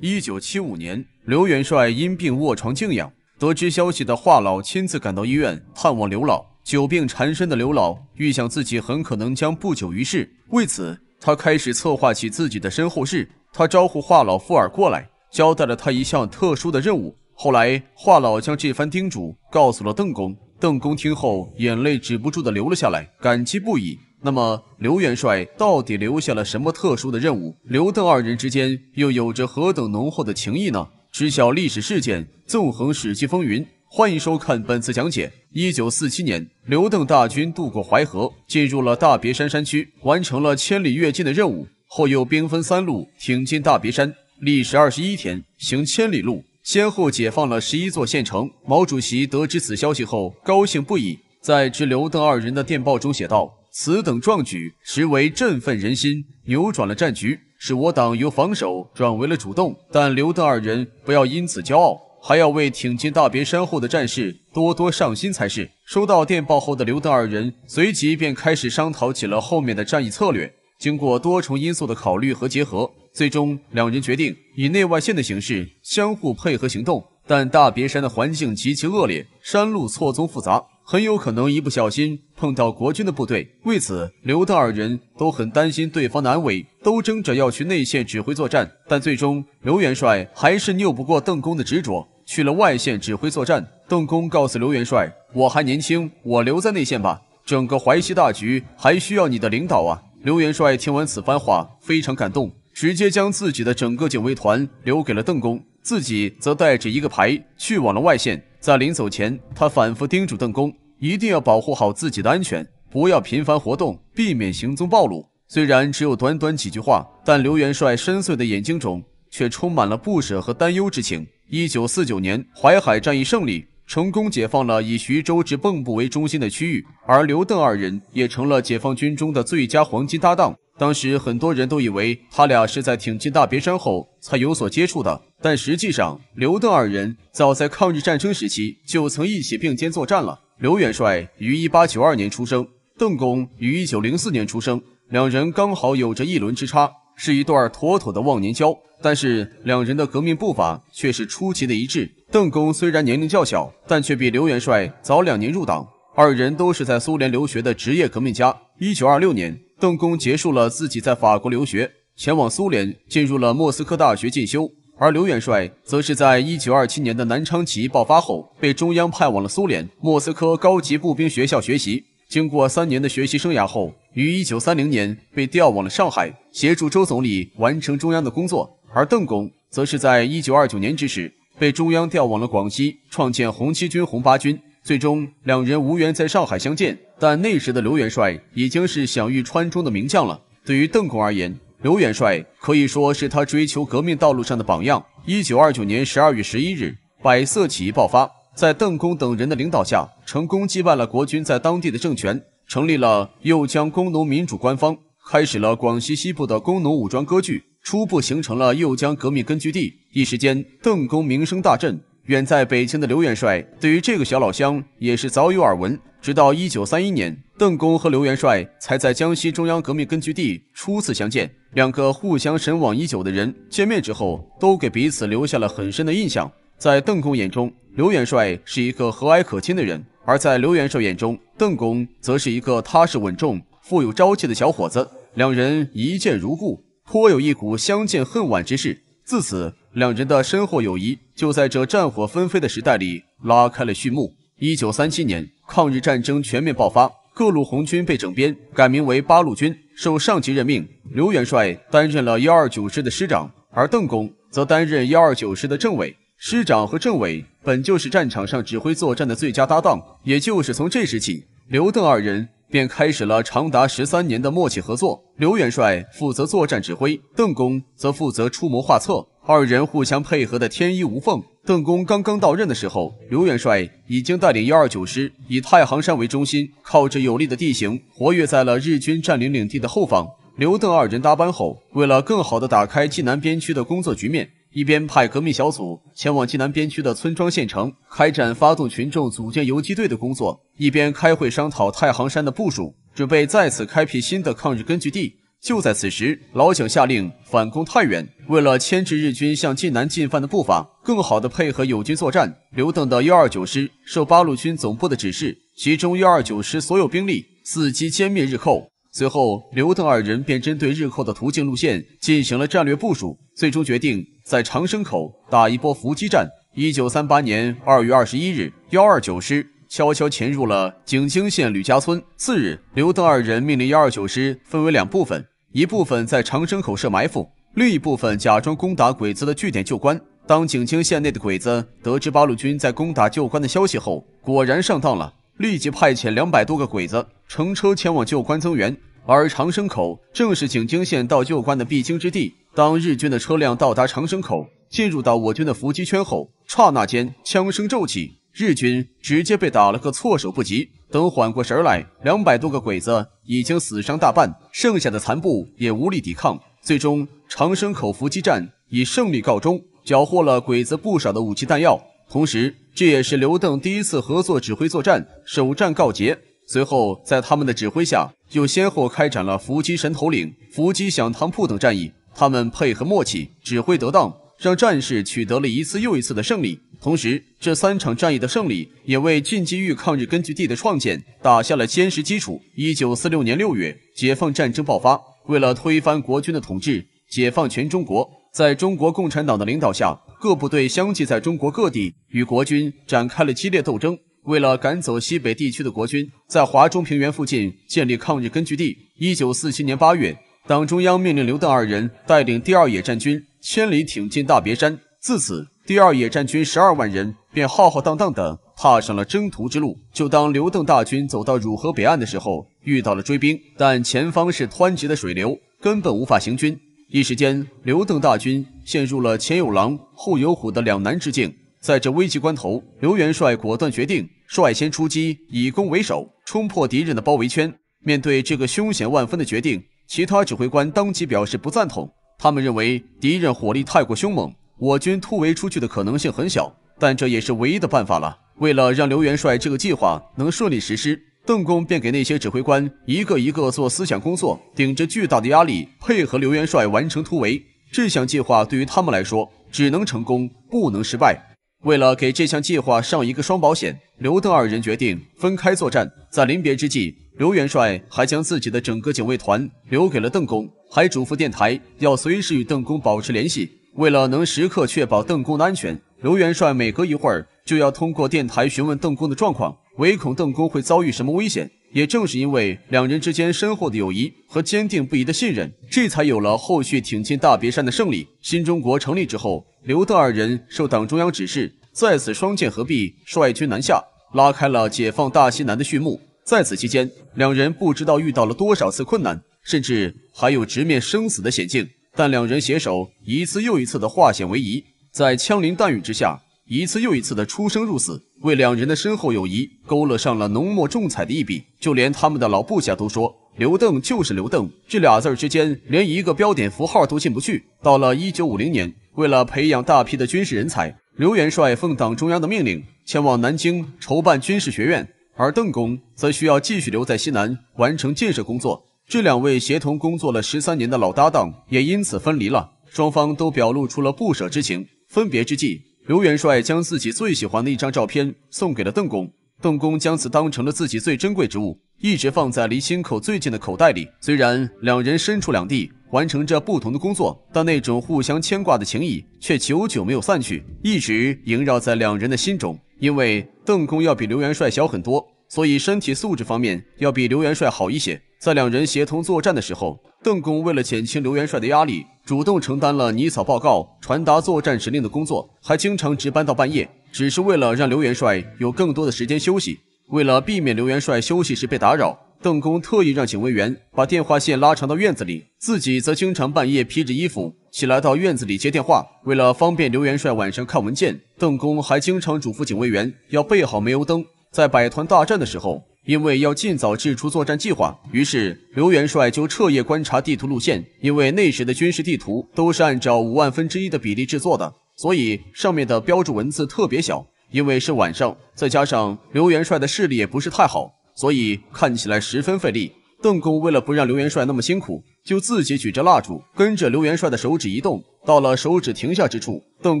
一九七五年，刘元帅因病卧床静养。得知消息的华老亲自赶到医院探望刘老。久病缠身的刘老预想自己很可能将不久于世，为此他开始策划起自己的身后事。他招呼华老富尔过来，交代了他一项特殊的任务。后来，华老将这番叮嘱告诉了邓公，邓公听后，眼泪止不住的流了下来，感激不已。那么，刘元帅到底留下了什么特殊的任务？刘邓二人之间又有着何等浓厚的情谊呢？知晓历史事件，纵横史迹风云，欢迎收看本次讲解。一九四七年，刘邓大军渡过淮河，进入了大别山山区，完成了千里跃进的任务后，又兵分三路挺进大别山，历时二十一天，行千里路，先后解放了十一座县城。毛主席得知此消息后，高兴不已，在致刘邓二人的电报中写道。此等壮举，实为振奋人心，扭转了战局，使我党由防守转为了主动。但刘邓二人不要因此骄傲，还要为挺进大别山后的战事多多上心才是。收到电报后的刘邓二人随即便开始商讨起了后面的战役策略。经过多重因素的考虑和结合，最终两人决定以内外线的形式相互配合行动。但大别山的环境极其恶劣，山路错综复杂。很有可能一不小心碰到国军的部队，为此，刘邓二人都很担心对方的安危，都争着要去内线指挥作战。但最终，刘元帅还是拗不过邓公的执着，去了外线指挥作战。邓公告诉刘元帅：“我还年轻，我留在内线吧，整个淮西大局还需要你的领导啊。”刘元帅听完此番话，非常感动，直接将自己的整个警卫团留给了邓公，自己则带着一个排去往了外线。在临走前，他反复叮嘱邓公。一定要保护好自己的安全，不要频繁活动，避免行踪暴露。虽然只有短短几句话，但刘元帅深邃的眼睛中却充满了不舍和担忧之情。一九四九年淮海战役胜利，成功解放了以徐州至蚌埠为中心的区域，而刘邓二人也成了解放军中的最佳黄金搭档。当时很多人都以为他俩是在挺进大别山后才有所接触的，但实际上刘邓二人早在抗日战争时期就曾一起并肩作战了。刘元帅于一八九二年出生，邓公于一九零四年出生，两人刚好有着一轮之差，是一段妥妥的忘年交。但是两人的革命步伐却是出奇的一致。邓公虽然年龄较小，但却比刘元帅早两年入党。二人都是在苏联留学的职业革命家。一九二六年，邓公结束了自己在法国留学，前往苏联，进入了莫斯科大学进修。而刘元帅则是在一九二七年的南昌起义爆发后，被中央派往了苏联莫斯科高级步兵学校学习。经过三年的学习生涯后，于一九三零年被调往了上海，协助周总理完成中央的工作。而邓公则是在一九二九年之时，被中央调往了广西，创建红七军、红八军。最终，两人无缘在上海相见。但那时的刘元帅已经是享誉川中的名将了。对于邓公而言，刘元帅可以说是他追求革命道路上的榜样。一九二九年十二月十一日，百色起义爆发，在邓公等人的领导下，成功击败了国军在当地的政权，成立了右江工农民主官方，开始了广西西部的工农武装割据，初步形成了右江革命根据地。一时间，邓公名声大振。远在北京的刘元帅对于这个小老乡也是早有耳闻，直到一九三一年，邓公和刘元帅才在江西中央革命根据地初次相见。两个互相神往已久的人见面之后，都给彼此留下了很深的印象。在邓公眼中，刘元帅是一个和蔼可亲的人；而在刘元帅眼中，邓公则是一个踏实稳重、富有朝气的小伙子。两人一见如故，颇有一股相见恨晚之势。自此。两人的深厚友谊就在这战火纷飞的时代里拉开了序幕。一九三七年，抗日战争全面爆发，各路红军被整编，改名为八路军，受上级任命，刘元帅担任了幺二九师的师长，而邓公则担任幺二九师的政委。师长和政委本就是战场上指挥作战的最佳搭档，也就是从这时起，刘邓二人便开始了长达十三年的默契合作。刘元帅负责作战指挥，邓公则负责出谋划策。二人互相配合的天衣无缝。邓公刚刚到任的时候，刘元帅已经带领幺二九师以太行山为中心，靠着有利的地形，活跃在了日军占领领地的后方。刘邓二人搭班后，为了更好的打开晋南边区的工作局面，一边派革命小组前往晋南边区的村庄县城，开展发动群众、组建游击队的工作；一边开会商讨太行山的部署，准备再次开辟新的抗日根据地。就在此时，老蒋下令反攻太原。为了牵制日军向晋南进犯的步伐，更好地配合友军作战，刘邓的幺二九师受八路军总部的指示，集中幺二九师所有兵力，伺机歼灭日寇。随后，刘邓二人便针对日寇的途径路线进行了战略部署，最终决定在长生口打一波伏击战。一九三八年二月二十一日，幺二九师。悄悄潜入了景陉县吕家村。次日，刘邓二人命令幺二九师分为两部分，一部分在长生口设埋伏，另一部分假装攻打鬼子的据点旧关。当景清县内的鬼子得知八路军在攻打旧关的消息后，果然上当了，立即派遣两百多个鬼子乘车前往旧关增援。而长生口正是景清县到旧关的必经之地。当日军的车辆到达长生口，进入到我军的伏击圈后，刹那间枪声骤起。日军直接被打了个措手不及，等缓过神来，两百多个鬼子已经死伤大半，剩下的残部也无力抵抗。最终，长生口伏击战以胜利告终，缴获了鬼子不少的武器弹药。同时，这也是刘邓第一次合作指挥作战，首战告捷。随后，在他们的指挥下，又先后开展了伏击神头岭、伏击响堂铺等战役。他们配合默契，指挥得当，让战士取得了一次又一次的胜利。同时，这三场战役的胜利也为晋冀豫抗日根据地的创建打下了坚实基础。一九四六年六月，解放战争爆发。为了推翻国军的统治，解放全中国，在中国共产党的领导下，各部队相继在中国各地与国军展开了激烈斗争。为了赶走西北地区的国军，在华中平原附近建立抗日根据地。一九四七年八月，党中央命令刘邓二人带领第二野战军千里挺进大别山。自此。第二野战军十二万人便浩浩荡荡的踏上了征途之路。就当刘邓大军走到汝河北岸的时候，遇到了追兵，但前方是湍急的水流，根本无法行军。一时间，刘邓大军陷入了前有狼、后有虎的两难之境。在这危急关头，刘元帅果断决定率先出击，以攻为守，冲破敌人的包围圈。面对这个凶险万分的决定，其他指挥官当即表示不赞同，他们认为敌人火力太过凶猛。我军突围出去的可能性很小，但这也是唯一的办法了。为了让刘元帅这个计划能顺利实施，邓公便给那些指挥官一个一个做思想工作，顶着巨大的压力，配合刘元帅完成突围。这项计划对于他们来说，只能成功，不能失败。为了给这项计划上一个双保险，刘邓二人决定分开作战。在临别之际，刘元帅还将自己的整个警卫团留给了邓公，还嘱咐电台要随时与邓公保持联系。为了能时刻确保邓公的安全，刘元帅每隔一会儿就要通过电台询问邓公的状况，唯恐邓公会遭遇什么危险。也正是因为两人之间深厚的友谊和坚定不移的信任，这才有了后续挺进大别山的胜利。新中国成立之后，刘邓二人受党中央指示，在此双剑合璧，率军南下，拉开了解放大西南的序幕。在此期间，两人不知道遇到了多少次困难，甚至还有直面生死的险境。但两人携手一次又一次的化险为夷，在枪林弹雨之下一次又一次的出生入死，为两人的深厚友谊勾勒上了浓墨重彩的一笔。就连他们的老部下都说：“刘邓就是刘邓，这俩字之间连一个标点符号都进不去。”到了一九五零年，为了培养大批的军事人才，刘元帅奉党中央的命令前往南京筹办军事学院，而邓公则需要继续留在西南完成建设工作。这两位协同工作了十三年的老搭档也因此分离了，双方都表露出了不舍之情。分别之际，刘元帅将自己最喜欢的一张照片送给了邓公，邓公将此当成了自己最珍贵之物，一直放在离心口最近的口袋里。虽然两人身处两地，完成着不同的工作，但那种互相牵挂的情谊却久久没有散去，一直萦绕在两人的心中。因为邓公要比刘元帅小很多，所以身体素质方面要比刘元帅好一些。在两人协同作战的时候，邓公为了减轻刘元帅的压力，主动承担了泥草报告、传达作战指令的工作，还经常值班到半夜，只是为了让刘元帅有更多的时间休息。为了避免刘元帅休息时被打扰，邓公特意让警卫员把电话线拉长到院子里，自己则经常半夜披着衣服起来到院子里接电话。为了方便刘元帅晚上看文件，邓公还经常嘱咐警卫员要备好煤油灯，在百团大战的时候。因为要尽早制出作战计划，于是刘元帅就彻夜观察地图路线。因为那时的军事地图都是按照五万分之一的比例制作的，所以上面的标注文字特别小。因为是晚上，再加上刘元帅的视力也不是太好，所以看起来十分费力。邓公为了不让刘元帅那么辛苦，就自己举着蜡烛，跟着刘元帅的手指移动。到了手指停下之处，邓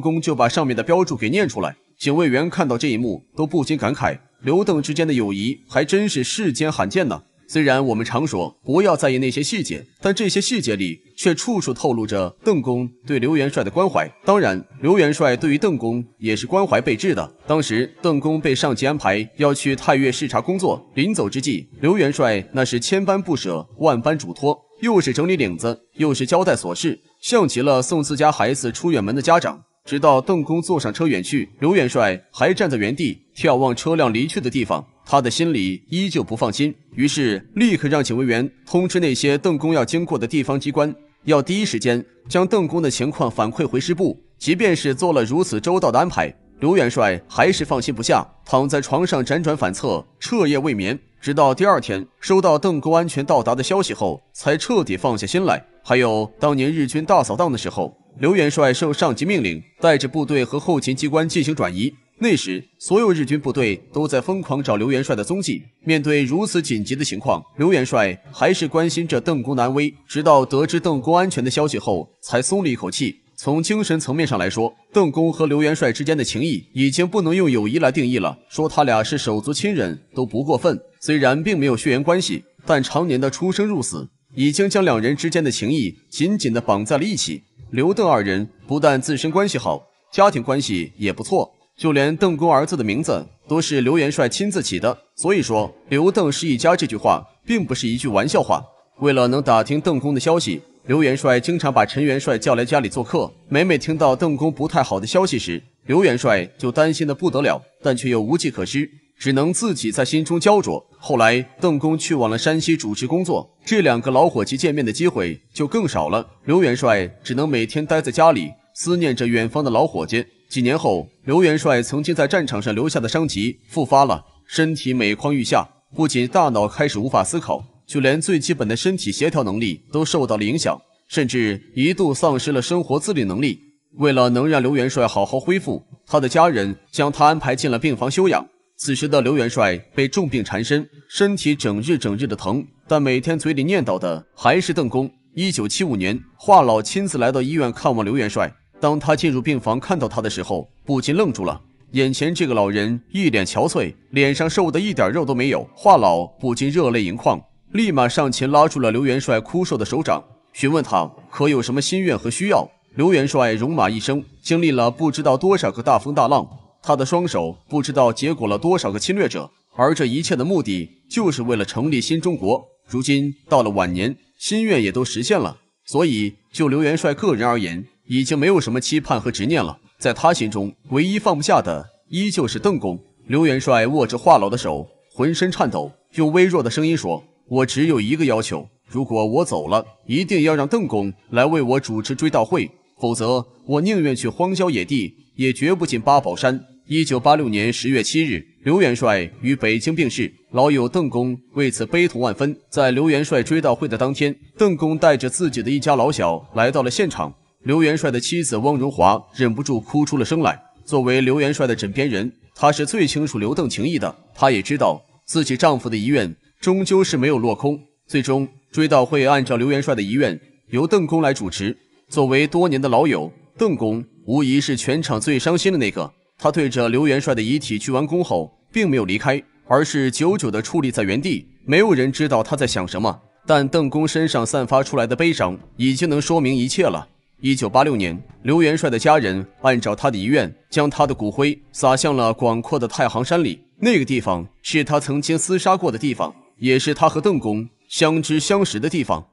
公就把上面的标注给念出来。警卫员看到这一幕，都不禁感慨。刘邓之间的友谊还真是世间罕见呢。虽然我们常说不要在意那些细节，但这些细节里却处处透露着邓公对刘元帅的关怀。当然，刘元帅对于邓公也是关怀备至的。当时邓公被上级安排要去太岳视察工作，临走之际，刘元帅那是千般不舍、万般嘱托，又是整理领子，又是交代琐事，像极了送自家孩子出远门的家长。直到邓公坐上车远去，刘元帅还站在原地眺望车辆离去的地方，他的心里依旧不放心，于是立刻让警卫员通知那些邓公要经过的地方机关，要第一时间将邓公的情况反馈回师部。即便是做了如此周到的安排，刘元帅还是放心不下，躺在床上辗转反侧，彻夜未眠，直到第二天收到邓公安全到达的消息后，才彻底放下心来。还有当年日军大扫荡的时候。刘元帅受上级命令，带着部队和后勤机关进行转移。那时，所有日军部队都在疯狂找刘元帅的踪迹。面对如此紧急的情况，刘元帅还是关心着邓公安危。直到得知邓公安全的消息后，才松了一口气。从精神层面上来说，邓公和刘元帅之间的情谊已经不能用友谊来定义了。说他俩是手足亲人都不过分。虽然并没有血缘关系，但常年的出生入死，已经将两人之间的情谊紧紧地绑在了一起。刘邓二人不但自身关系好，家庭关系也不错，就连邓公儿子的名字都是刘元帅亲自起的。所以说“刘邓是一家”这句话，并不是一句玩笑话。为了能打听邓公的消息，刘元帅经常把陈元帅叫来家里做客。每每听到邓公不太好的消息时，刘元帅就担心的不得了，但却又无计可施。只能自己在心中焦灼。后来，邓公去往了山西主持工作，这两个老伙计见面的机会就更少了。刘元帅只能每天待在家里，思念着远方的老伙计。几年后，刘元帅曾经在战场上留下的伤疾复发了，身体每况愈下，不仅大脑开始无法思考，就连最基本的身体协调能力都受到了影响，甚至一度丧失了生活自理能力。为了能让刘元帅好好恢复，他的家人将他安排进了病房休养。此时的刘元帅被重病缠身，身体整日整日的疼，但每天嘴里念叨的还是邓公。一九七五年，华老亲自来到医院看望刘元帅。当他进入病房看到他的时候，不禁愣住了。眼前这个老人一脸憔悴，脸上瘦的一点肉都没有。华老不禁热泪盈眶，立马上前拉住了刘元帅枯瘦的手掌，询问他可有什么心愿和需要。刘元帅戎马一生，经历了不知道多少个大风大浪。他的双手不知道结果了多少个侵略者，而这一切的目的就是为了成立新中国。如今到了晚年，心愿也都实现了，所以就刘元帅个人而言，已经没有什么期盼和执念了。在他心中，唯一放不下的依旧是邓公。刘元帅握着话痨的手，浑身颤抖，用微弱的声音说：“我只有一个要求，如果我走了，一定要让邓公来为我主持追悼会。”否则，我宁愿去荒郊野地，也绝不进八宝山。一九八六年十月七日，刘元帅于北京病逝，老友邓公为此悲痛万分。在刘元帅追悼会的当天，邓公带着自己的一家老小来到了现场。刘元帅的妻子汪荣华忍不住哭出了声来。作为刘元帅的枕边人，她是最清楚刘邓情谊的。她也知道自己丈夫的遗愿终究是没有落空。最终，追悼会按照刘元帅的遗愿，由邓公来主持。作为多年的老友，邓公无疑是全场最伤心的那个。他对着刘元帅的遗体鞠完躬后，并没有离开，而是久久地矗立在原地。没有人知道他在想什么，但邓公身上散发出来的悲伤，已经能说明一切了。一九八六年，刘元帅的家人按照他的遗愿，将他的骨灰撒向了广阔的太行山里。那个地方是他曾经厮杀过的地方，也是他和邓公相知相识的地方。